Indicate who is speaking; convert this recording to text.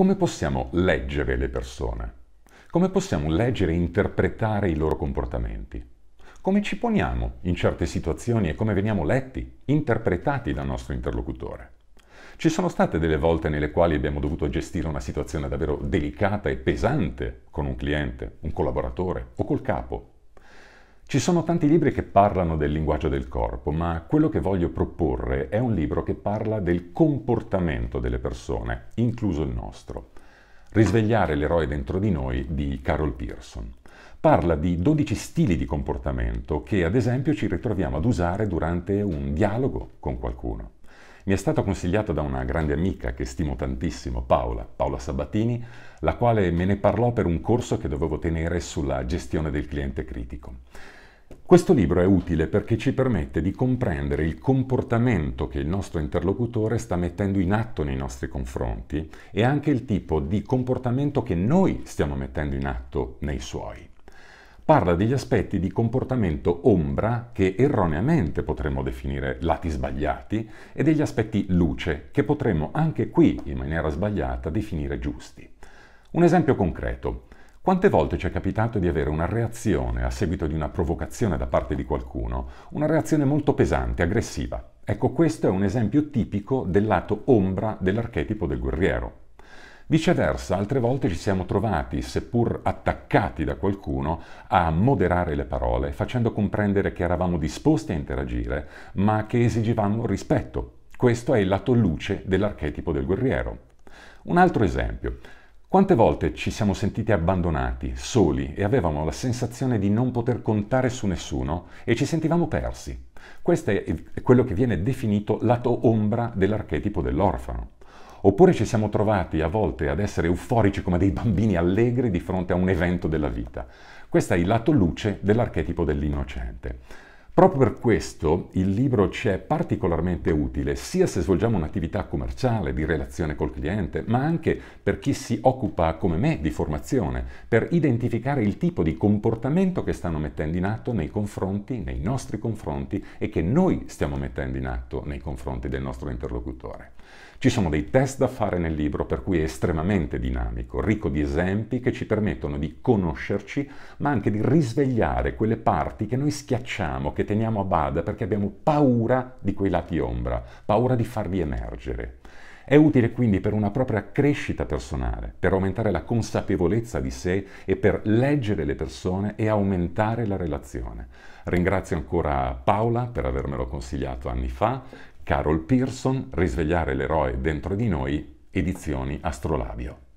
Speaker 1: Come possiamo leggere le persone? Come possiamo leggere e interpretare i loro comportamenti? Come ci poniamo in certe situazioni e come veniamo letti, interpretati dal nostro interlocutore? Ci sono state delle volte nelle quali abbiamo dovuto gestire una situazione davvero delicata e pesante con un cliente, un collaboratore o col capo, ci sono tanti libri che parlano del linguaggio del corpo, ma quello che voglio proporre è un libro che parla del comportamento delle persone, incluso il nostro. Risvegliare l'eroe dentro di noi di Carol Pearson. Parla di 12 stili di comportamento che ad esempio ci ritroviamo ad usare durante un dialogo con qualcuno. Mi è stato consigliato da una grande amica che stimo tantissimo, Paola, Paola Sabatini, la quale me ne parlò per un corso che dovevo tenere sulla gestione del cliente critico. Questo libro è utile perché ci permette di comprendere il comportamento che il nostro interlocutore sta mettendo in atto nei nostri confronti e anche il tipo di comportamento che noi stiamo mettendo in atto nei suoi. Parla degli aspetti di comportamento ombra che erroneamente potremmo definire lati sbagliati e degli aspetti luce che potremmo anche qui, in maniera sbagliata, definire giusti. Un esempio concreto. Quante volte ci è capitato di avere una reazione a seguito di una provocazione da parte di qualcuno, una reazione molto pesante, aggressiva? Ecco, questo è un esempio tipico del lato ombra dell'archetipo del guerriero. Viceversa, altre volte ci siamo trovati, seppur attaccati da qualcuno, a moderare le parole, facendo comprendere che eravamo disposti a interagire, ma che esigevamo rispetto. Questo è il lato luce dell'archetipo del guerriero. Un altro esempio. Quante volte ci siamo sentiti abbandonati, soli e avevamo la sensazione di non poter contare su nessuno e ci sentivamo persi? Questo è quello che viene definito lato ombra dell'archetipo dell'orfano. Oppure ci siamo trovati a volte ad essere euforici come dei bambini allegri di fronte a un evento della vita. Questo è il lato luce dell'archetipo dell'innocente. Proprio per questo il libro ci è particolarmente utile, sia se svolgiamo un'attività commerciale di relazione col cliente, ma anche per chi si occupa come me di formazione, per identificare il tipo di comportamento che stanno mettendo in atto nei confronti, nei nostri confronti e che noi stiamo mettendo in atto nei confronti del nostro interlocutore. Ci sono dei test da fare nel libro, per cui è estremamente dinamico, ricco di esempi che ci permettono di conoscerci, ma anche di risvegliare quelle parti che noi schiacciamo, che che teniamo a bada perché abbiamo paura di quei lati ombra, paura di farli emergere. È utile quindi per una propria crescita personale, per aumentare la consapevolezza di sé e per leggere le persone e aumentare la relazione. Ringrazio ancora Paola per avermelo consigliato anni fa, Carol Pearson, Risvegliare l'eroe dentro di noi, edizioni Astrolabio.